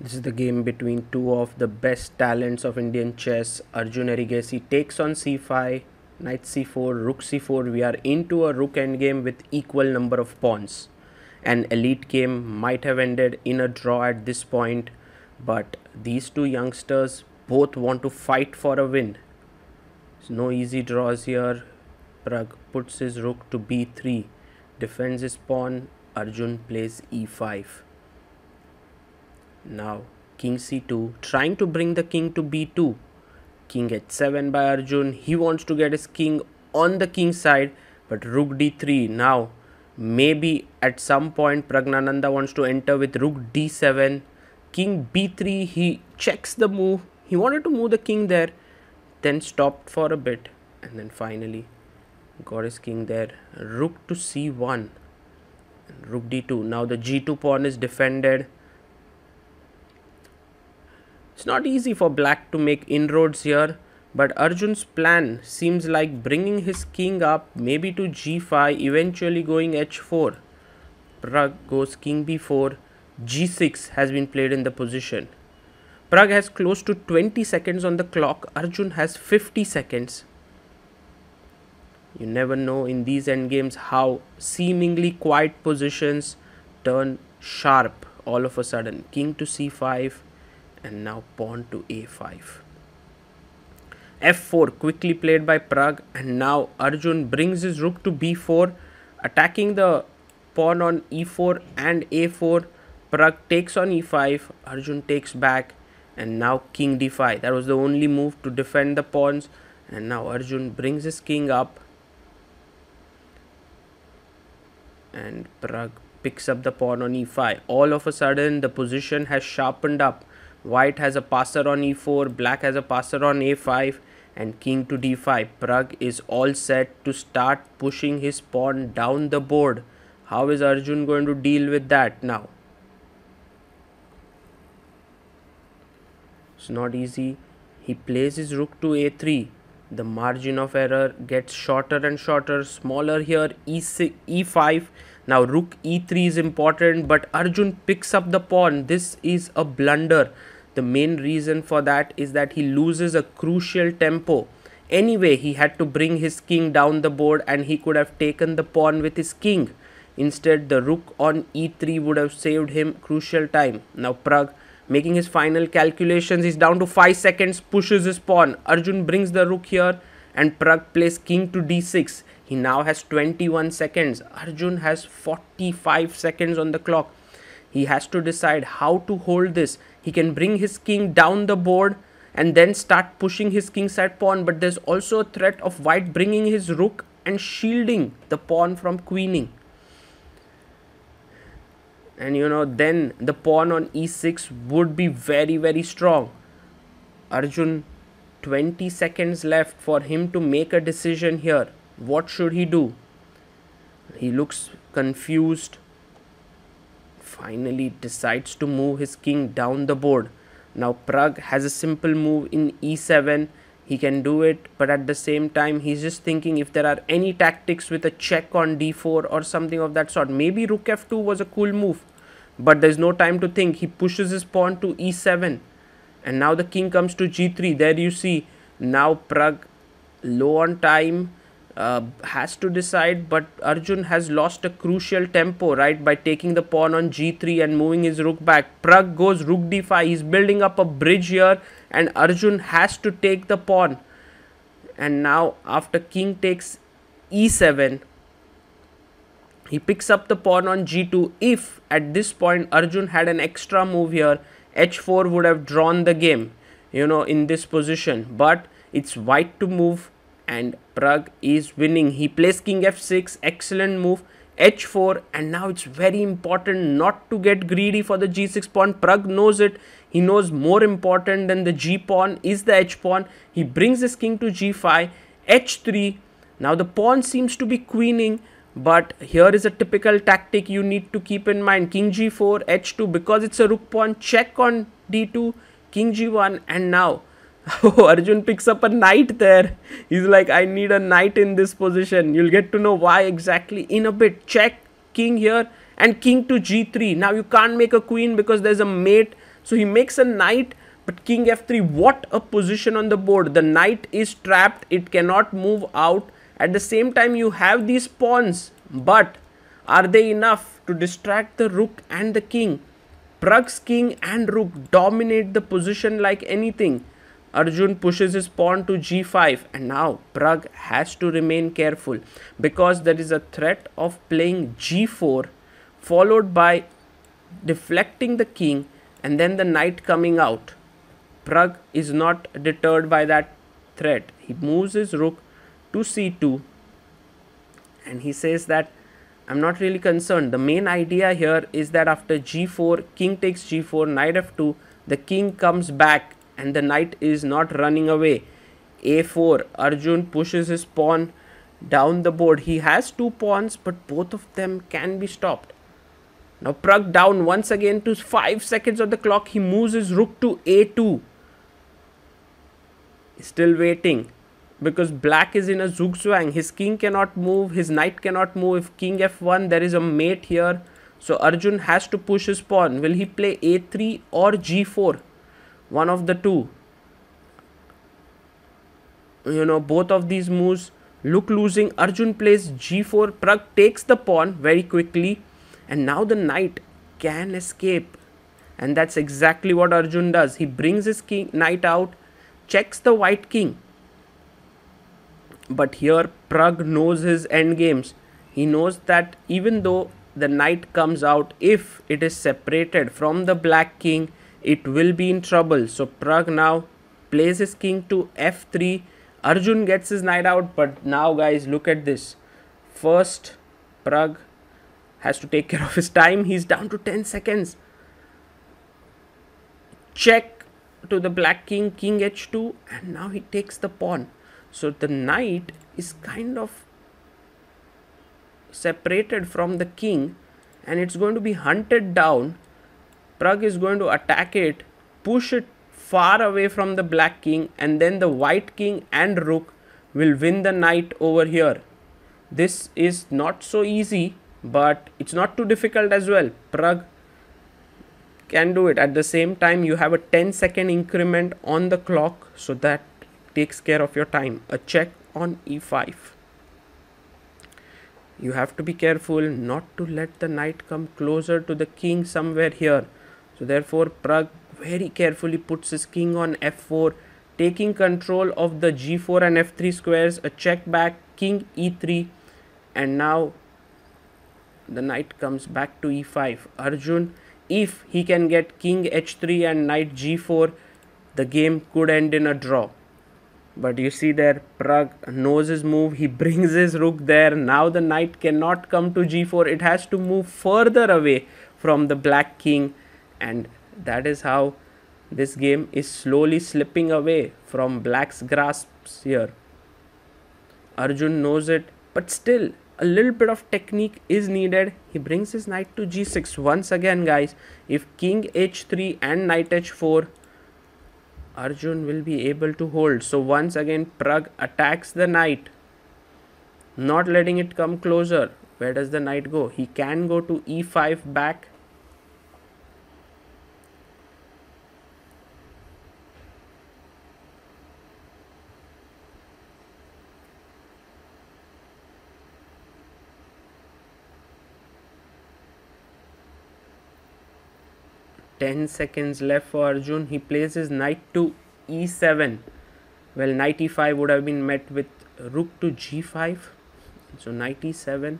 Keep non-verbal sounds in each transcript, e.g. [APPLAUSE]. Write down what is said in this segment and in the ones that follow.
This is the game between two of the best talents of Indian chess. Arjun Arigesi takes on c5, knight c4, rook c4. We are into a rook endgame with equal number of pawns. An elite game might have ended in a draw at this point, but these two youngsters both want to fight for a win. no easy draws here. Prag puts his rook to b3, defends his pawn. Arjun plays e5. Now king c2 trying to bring the king to b2. King h7 by Arjun. He wants to get his king on the king side but rook d3 now maybe at some point Pragnananda wants to enter with rook d7 king b3 he checks the move he wanted to move the king there then stopped for a bit and then finally got his king there rook to c1 rook d2 now the g2 pawn is defended it's not easy for Black to make inroads here, but Arjun's plan seems like bringing his king up maybe to g5, eventually going h4. Prague goes king b4, g6 has been played in the position. Prague has close to 20 seconds on the clock, Arjun has 50 seconds. You never know in these endgames how seemingly quiet positions turn sharp all of a sudden. King to c5, and now pawn to a5 f4 quickly played by Prague and now Arjun brings his rook to b4 attacking the pawn on e4 and a4 Prague takes on e5 Arjun takes back and now king d5 that was the only move to defend the pawns and now Arjun brings his king up and Prague picks up the pawn on e5 all of a sudden the position has sharpened up white has a passer on e4 black has a passer on a5 and king to d5 prague is all set to start pushing his pawn down the board how is arjun going to deal with that now it's not easy he plays his rook to a3 the margin of error gets shorter and shorter smaller here e6 e5 now rook e3 is important but arjun picks up the pawn this is a blunder the main reason for that is that he loses a crucial tempo. Anyway, he had to bring his king down the board and he could have taken the pawn with his king. Instead, the rook on e3 would have saved him crucial time. Now Prague, making his final calculations, he's down to 5 seconds, pushes his pawn. Arjun brings the rook here and Prague plays king to d6. He now has 21 seconds. Arjun has 45 seconds on the clock. He has to decide how to hold this. He can bring his king down the board and then start pushing his kingside pawn. But there's also a threat of white bringing his rook and shielding the pawn from queening. And you know, then the pawn on e6 would be very, very strong. Arjun, 20 seconds left for him to make a decision here. What should he do? He looks confused finally decides to move his king down the board. Now Prague has a simple move in e7. He can do it, but at the same time, he's just thinking if there are any tactics with a check on d4 or something of that sort. Maybe rook f2 was a cool move, but there's no time to think. He pushes his pawn to e7, and now the king comes to g3. There you see, now Prague low on time uh, has to decide but Arjun has lost a crucial tempo right by taking the pawn on g3 and moving his rook back Prag goes rook d5 he's building up a bridge here and Arjun has to take the pawn and now after king takes e7 he picks up the pawn on g2 if at this point Arjun had an extra move here h4 would have drawn the game you know in this position but it's white to move and Prague is winning. He plays king f6, excellent move, h4 and now it's very important not to get greedy for the g6 pawn. Prague knows it. He knows more important than the g pawn is the h pawn. He brings his king to g5, h3. Now the pawn seems to be queening but here is a typical tactic you need to keep in mind. King g4, h2 because it's a rook pawn check on d2, king g1 and now [LAUGHS] Oh, Arjun picks up a knight there. He's like, I need a knight in this position. You'll get to know why exactly in a bit. Check, king here and king to g3. Now you can't make a queen because there's a mate. So he makes a knight but king f3. What a position on the board. The knight is trapped. It cannot move out. At the same time you have these pawns but are they enough to distract the rook and the king? Prug's king and rook dominate the position like anything Arjun pushes his pawn to g5 and now Prague has to remain careful because there is a threat of playing g4 followed by deflecting the king and then the knight coming out. Prague is not deterred by that threat. He moves his rook to c2 and he says that I'm not really concerned. The main idea here is that after g4, king takes g4, knight f2, the king comes back and the knight is not running away. a4, Arjun pushes his pawn down the board. He has two pawns, but both of them can be stopped. Now Prag down once again to 5 seconds of the clock. He moves his rook to a2. Still waiting because black is in a zugzwang. His king cannot move, his knight cannot move. If king f1, there is a mate here. So Arjun has to push his pawn. Will he play a3 or g4? one of the two you know both of these moves look losing arjun plays g4 prag takes the pawn very quickly and now the knight can escape and that's exactly what arjun does he brings his king knight out checks the white king but here prag knows his endgames he knows that even though the knight comes out if it is separated from the black king it will be in trouble. So Prag now plays his king to f3. Arjun gets his knight out, but now guys, look at this. First, Prag has to take [LAUGHS] care of his time. He's down to 10 seconds. Check to the black king, king h2, and now he takes the pawn. So the knight is kind of separated from the king and it's going to be hunted down Prag is going to attack it, push it far away from the black king and then the white king and rook will win the knight over here. This is not so easy but it's not too difficult as well. Prag can do it. At the same time you have a 10 second increment on the clock so that takes care of your time. A check on e5. You have to be careful not to let the knight come closer to the king somewhere here so therefore, Prague very carefully puts his king on f4, taking control of the g4 and f3 squares, a check back, king e3, and now the knight comes back to e5. Arjun, if he can get king h3 and knight g4, the game could end in a draw. But you see there, Prague knows his move, he [LAUGHS] brings his rook there. Now the knight cannot come to g4, it has to move further away from the black king and that is how this game is slowly slipping away from black's grasp here arjun knows it but still a little bit of technique is needed he brings his knight to g6 once again guys if king h3 and knight h4 arjun will be able to hold so once again prague attacks the knight not letting it come closer where does the knight go he can go to e5 back 10 seconds left for Arjun. He plays his knight to e7. Well, knight e5 would have been met with rook to g5. So, knight e7.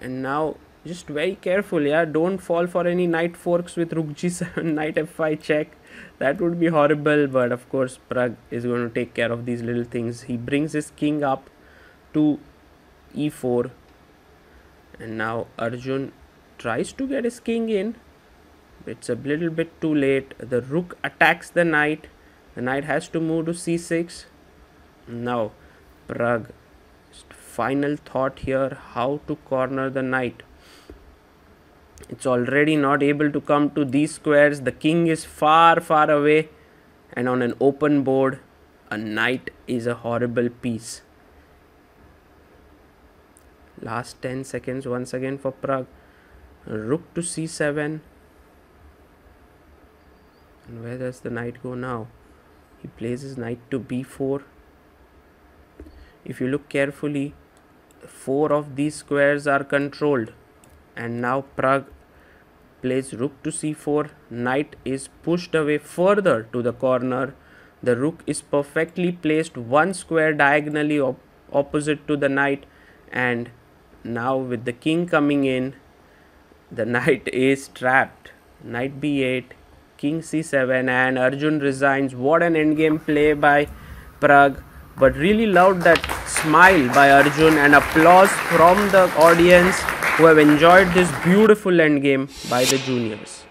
And now, just very careful, yeah. Don't fall for any knight forks with rook g7, [LAUGHS] knight f5 check. That would be horrible. But of course, Prague is going to take care of these little things. He brings his king up to e4. And now, Arjun tries to get his king in it's a little bit too late the rook attacks the knight the knight has to move to c6 now prague final thought here how to corner the knight it's already not able to come to these squares the king is far far away and on an open board a knight is a horrible piece last 10 seconds once again for prague rook to c7 and where does the knight go now? He plays his knight to b4. If you look carefully, four of these squares are controlled. And now Prague plays rook to c4. Knight is pushed away further to the corner. The rook is perfectly placed one square diagonally op opposite to the knight. And now with the king coming in, the [LAUGHS] knight is trapped. Knight b8 king c7 and Arjun resigns. What an endgame play by Prague. But really loved that smile by Arjun and applause from the audience who have enjoyed this beautiful endgame by the juniors.